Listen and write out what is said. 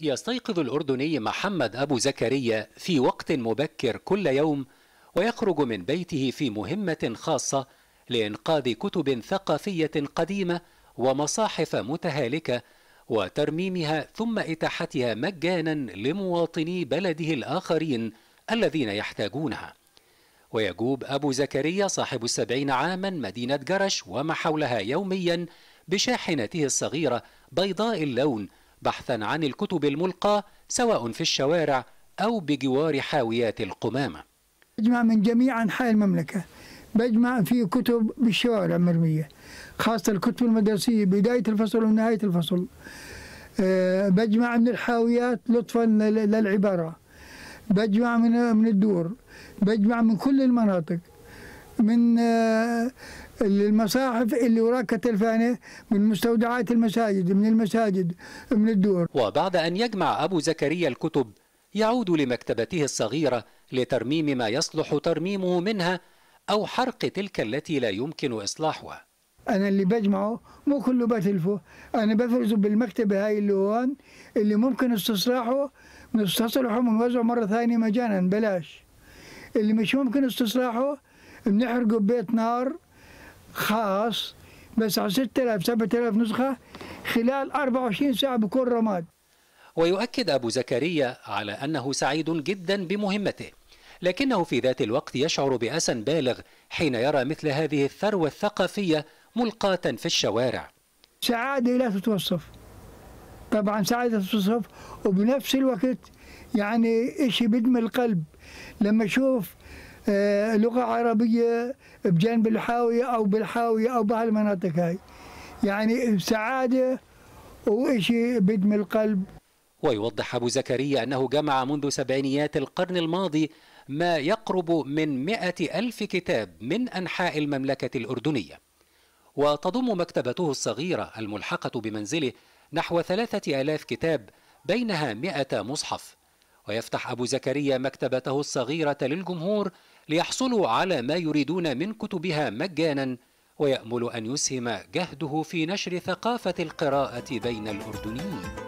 يستيقظ الأردني محمد أبو زكريا في وقت مبكر كل يوم ويخرج من بيته في مهمة خاصة لإنقاذ كتب ثقافية قديمة ومصاحف متهالكة وترميمها ثم إتاحتها مجانا لمواطني بلده الآخرين الذين يحتاجونها ويجوب أبو زكريا صاحب السبعين عاما مدينة جرش وما حولها يوميا بشاحنته الصغيرة بيضاء اللون بحثا عن الكتب الملقاة سواء في الشوارع أو بجوار حاويات القمامة أجمع من جميع أنحاء المملكة بجمع في كتب بالشوارع المرمية خاصة الكتب المدرسية بداية الفصل ونهاية الفصل آه، بجمع من الحاويات لطفا للعبارة بجمع من من الدور بجمع من كل المناطق من المصاحف آه، اللي وراك التلفانة من مستودعات المساجد من المساجد من الدور وبعد أن يجمع أبو زكريا الكتب يعود لمكتبته الصغيرة لترميم ما يصلح ترميمه منها أو حرق تلك التي لا يمكن إصلاحها أنا اللي بجمعه مو كله بتلفه أنا بفرزه بالمكتبة هاي اللي هون اللي ممكن استصلاحه نستصلحه ونوزعه مرة ثانية مجانا بلاش اللي مش ممكن استصلاحه بنحرقوا ببيت نار خاص بس على 6000 7000 نسخة خلال 24 ساعة بكون رماد ويؤكد أبو زكريا على أنه سعيد جدا بمهمته لكنه في ذات الوقت يشعر بأسى بالغ حين يرى مثل هذه الثروة الثقافية ملقاة في الشوارع سعادة لا تتوصف طبعا سعادة تتوصف وبنفس الوقت يعني إشي بدم القلب لما أشوف آه، لغه عربيه بجانب الحاويه او بالحاويه او بهالمناطق هاي يعني سعاده وشيء بدم القلب ويوضح أبو زكريا أنه جمع منذ سبعينيات القرن الماضي ما يقرب من مئة ألف كتاب من أنحاء المملكة الأردنية وتضم مكتبته الصغيرة الملحقة بمنزله نحو ثلاثة آلاف كتاب بينها مئة مصحف ويفتح أبو زكريا مكتبته الصغيرة للجمهور ليحصلوا على ما يريدون من كتبها مجانا ويأمل أن يسهم جهده في نشر ثقافة القراءة بين الأردنيين